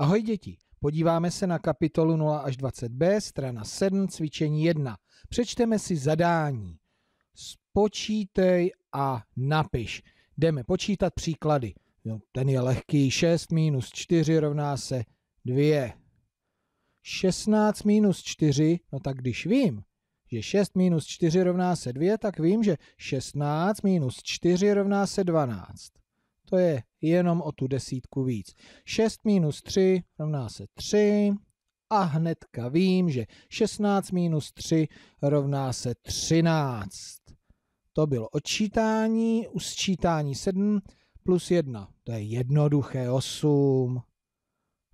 Ahoj děti, podíváme se na kapitolu 0 až 20b, strana 7, cvičení 1. Přečteme si zadání. Spočítej a napiš. Jdeme počítat příklady. Jo, ten je lehký, 6 minus 4 rovná se 2. 16 minus 4, no tak když vím, že 6 minus 4 rovná se 2, tak vím, že 16 minus 4 rovná se 12 to je jenom o tu desítku víc. 6 minus 3 rovná se 3 a hnedka vím, že 16 minus 3 rovná se 13. To bylo odčítání, u sčítání 7 plus 1, to je jednoduché 8.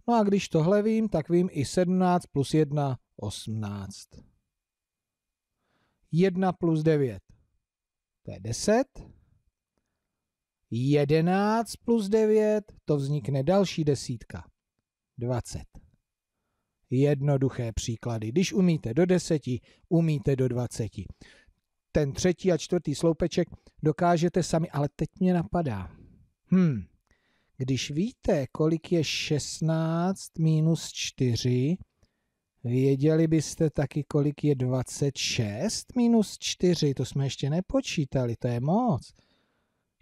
No a když tohle vím, tak vím i 17 plus 1, 18. 1 plus 9, to je 10. 11 plus 9, to vznikne další desítka. 20. Jednoduché příklady. Když umíte do 10, umíte do 20. Ten třetí a čtvrtý sloupeček dokážete sami, ale teď mě napadá. Hm, když víte, kolik je 16 minus 4, věděli byste taky, kolik je 26 minus 4. To jsme ještě nepočítali, to je moc.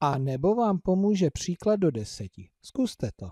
A nebo vám pomůže příklad do deseti. Zkuste to.